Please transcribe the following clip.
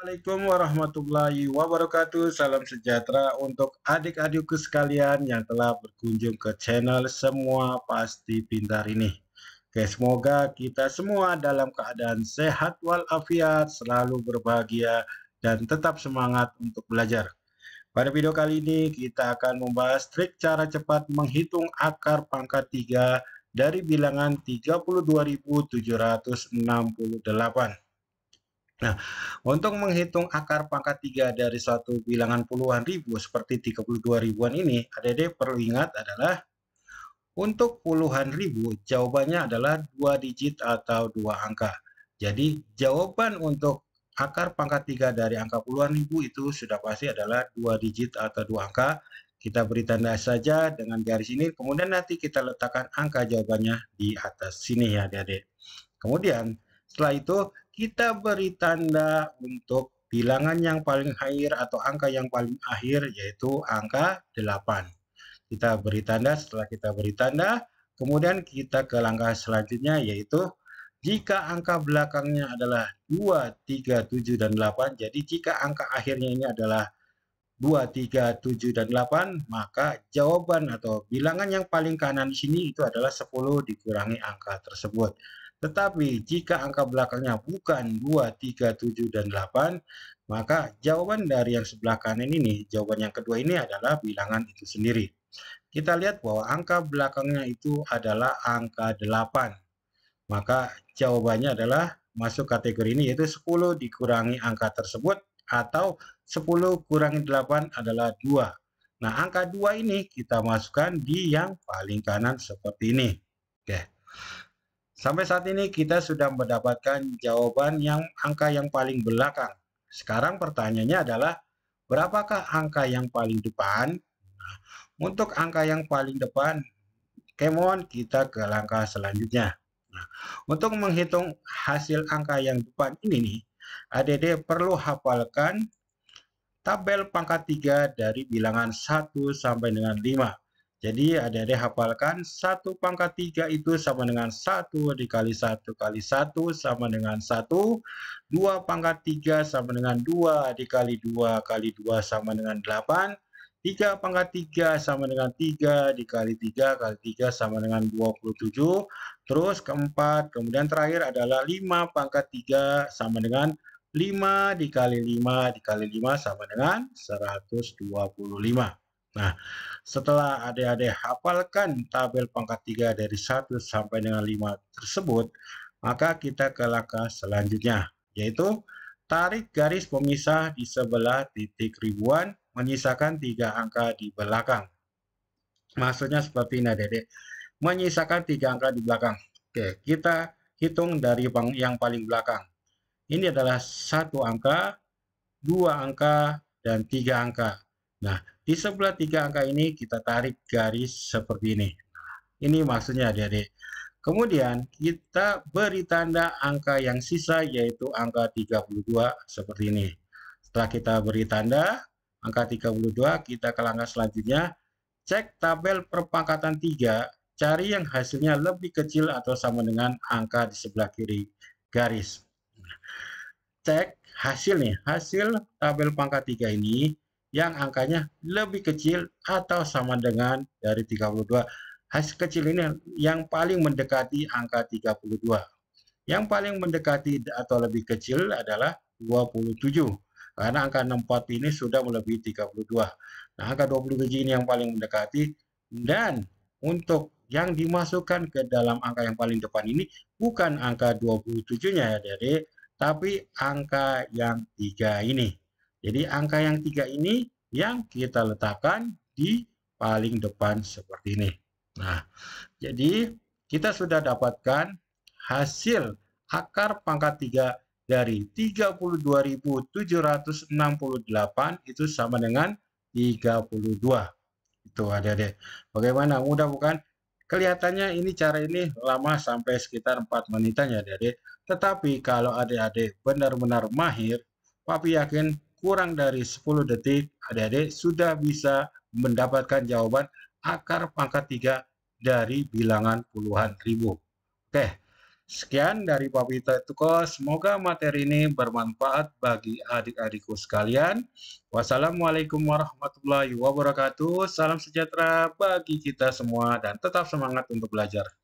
Assalamualaikum warahmatullahi wabarakatuh. Salam sejahtera untuk adik-adikku sekalian yang telah berkunjung ke channel Semua Pasti Pintar ini. Oke, semoga kita semua dalam keadaan sehat walafiat, selalu berbahagia, dan tetap semangat untuk belajar. Pada video kali ini kita akan membahas trik cara cepat menghitung akar pangkat 3 dari bilangan 32.768. Nah, untuk menghitung akar pangkat 3 dari satu bilangan puluhan ribu seperti 32 ribuan ini, ADD perlu ingat adalah untuk puluhan ribu jawabannya adalah dua digit atau dua angka. Jadi jawaban untuk akar pangkat 3 dari angka puluhan ribu itu sudah pasti adalah dua digit atau dua angka. Kita beri tanda saja dengan garis ini, kemudian nanti kita letakkan angka jawabannya di atas sini ya adik-adik. Kemudian setelah itu kita beri tanda untuk bilangan yang paling akhir atau angka yang paling akhir yaitu angka 8. Kita beri tanda setelah kita beri tanda, kemudian kita ke langkah selanjutnya yaitu jika angka belakangnya adalah 2, 3, 7, dan 8, jadi jika angka akhirnya ini adalah 2, 3, 7, dan 8, maka jawaban atau bilangan yang paling kanan sini itu adalah 10 dikurangi angka tersebut. Tetapi jika angka belakangnya bukan 2, 3, 7, dan 8, maka jawaban dari yang sebelah kanan ini, jawaban yang kedua ini adalah bilangan itu sendiri. Kita lihat bahwa angka belakangnya itu adalah angka 8. Maka jawabannya adalah masuk kategori ini yaitu 10 dikurangi angka tersebut atau 10 kurangi 8 adalah 2. Nah, angka 2 ini kita masukkan di yang paling kanan seperti ini. Oke. Sampai saat ini kita sudah mendapatkan jawaban yang angka yang paling belakang. Sekarang pertanyaannya adalah berapakah angka yang paling depan? Nah, untuk angka yang paling depan, kemon kita ke langkah selanjutnya. Nah, untuk menghitung hasil angka yang depan ini nih, ADD perlu hafalkan tabel pangkat 3 dari bilangan 1 sampai dengan 5. Jadi adik-adik hafalkan 1 pangkat 3 itu sama dengan 1 dikali 1 kali 1 sama dengan 1. 2 pangkat 3 sama dengan 2 dikali 2 kali 2 sama dengan 8. 3 pangkat 3 sama dengan 3 dikali 3 kali 3 sama dengan 27. Terus keempat, kemudian terakhir adalah 5 pangkat 3 sama dengan 5 dikali 5 dikali 5 sama dengan 125. Nah, setelah adik-adik hafalkan tabel pangkat 3 dari 1 sampai dengan 5 tersebut, maka kita ke langkah selanjutnya, yaitu tarik garis pemisah di sebelah titik ribuan, menyisakan tiga angka di belakang. Maksudnya seperti ini adik-adik, menyisakan tiga angka di belakang. Oke, kita hitung dari yang paling belakang. Ini adalah satu angka, dua angka, dan tiga angka. Nah, di sebelah tiga angka ini kita tarik garis seperti ini. Ini maksudnya adik-adik. Kemudian kita beri tanda angka yang sisa yaitu angka 32 seperti ini. Setelah kita beri tanda angka 32, kita ke langkah selanjutnya. Cek tabel perpangkatan 3, cari yang hasilnya lebih kecil atau sama dengan angka di sebelah kiri garis. Cek hasilnya, hasil tabel pangkat 3 ini yang angkanya lebih kecil atau sama dengan dari 32. Hasil kecil ini yang paling mendekati angka 32. Yang paling mendekati atau lebih kecil adalah 27. Karena angka 64 ini sudah melebihi 32. Nah, angka 27 ini yang paling mendekati dan untuk yang dimasukkan ke dalam angka yang paling depan ini bukan angka 27-nya ya, Dede, tapi angka yang 3 ini. Jadi angka yang tiga ini yang kita letakkan di paling depan seperti ini. Nah, jadi kita sudah dapatkan hasil akar pangkat 3 dari 32.768 itu sama dengan 32. Itu ada deh. Bagaimana? Mudah bukan? Kelihatannya ini cara ini lama sampai sekitar 4 menitan ya adik Tetapi kalau adik-adik benar-benar mahir, papi yakin kurang dari 10 detik, adik-adik sudah bisa mendapatkan jawaban akar pangkat 3 dari bilangan puluhan ribu. Oke, sekian dari Papi Tuko. Semoga materi ini bermanfaat bagi adik-adikku sekalian. Wassalamualaikum warahmatullahi wabarakatuh. Salam sejahtera bagi kita semua dan tetap semangat untuk belajar.